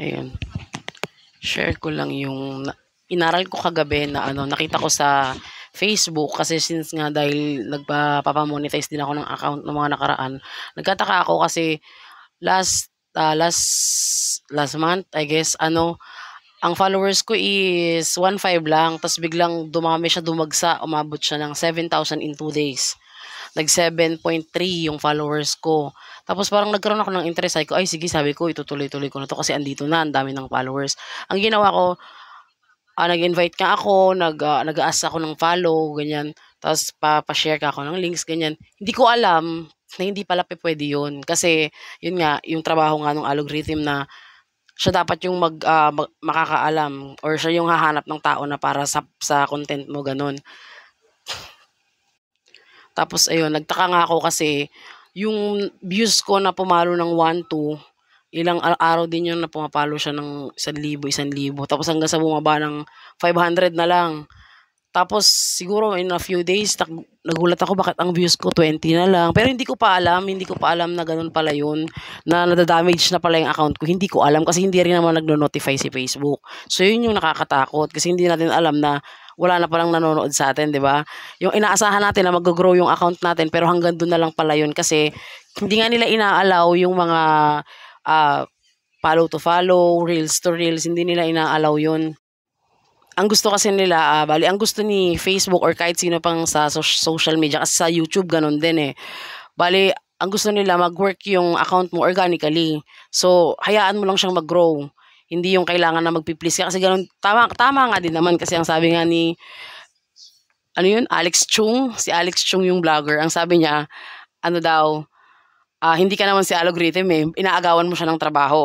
Ayun. Share ko lang yung inaral ko kagabi na ano, nakita ko sa Facebook kasi since nga dahil nagpapamonetize din ako ng account ng mga nakaraan, nagkataka ako kasi last uh, last last month, I guess, ano, ang followers ko is 1.5 lang, tapos biglang dumami siya, dumagsa, umabot siya ng 7,000 in 2 days nag 7.3 yung followers ko. Tapos parang nagkaroon ako ng interest. Sabi ko, ay sige, sabi ko, itutuloy-tuloy ko na to kasi andito na, ang dami ng followers. Ang ginawa ko, uh, nag-invite ka ako, nag, uh, nag-ask ako ng follow, ganyan. Tapos pa-share ka ako ng links, ganyan. Hindi ko alam na hindi pala pwede yun. Kasi, yun nga, yung trabaho nga ng algorithm na siya dapat yung mag, uh, mag makakaalam or siya yung hahanap ng tao na para sa, sa content mo ganun. Tapos ayun, nagtaka nga ako kasi yung views ko na pumalo ng 1-2, ilang araw din yun na pumapalo siya ng 1,000, 1,000. Tapos hanggang sa bumaba ng 500 na lang. Tapos siguro in a few days, nagulat ako bakit ang views ko 20 na lang. Pero hindi ko pa alam, hindi ko pa alam na ganun pala yun, na nadadamage na pala yung account ko. Hindi ko alam kasi hindi rin naman nagno-notify si Facebook. So yun yung nakakatakot kasi hindi natin alam na wala na palang nanonood sa atin, di ba? Yung inaasahan natin na mag-grow yung account natin pero hanggang doon na lang pala yun kasi hindi nga nila inaalaw yung mga uh, follow to follow, reels to reels, hindi nila inaalaw yun ang gusto kasi nila, uh, ah, bali, ang gusto ni Facebook or kahit sino pang sa social media, kasi sa YouTube, ganun din eh. Bali, ang gusto nila mag-work yung account mo organically. So, hayaan mo lang siyang mag-grow. Hindi yung kailangan na magpi-please ka. Kasi ganun, tama, tama nga din naman kasi ang sabi nga ni, ano yun, Alex Chung, si Alex Chung yung vlogger, ang sabi niya, ano daw, uh, hindi ka naman si algorithm eh, inaagawan mo siya ng trabaho.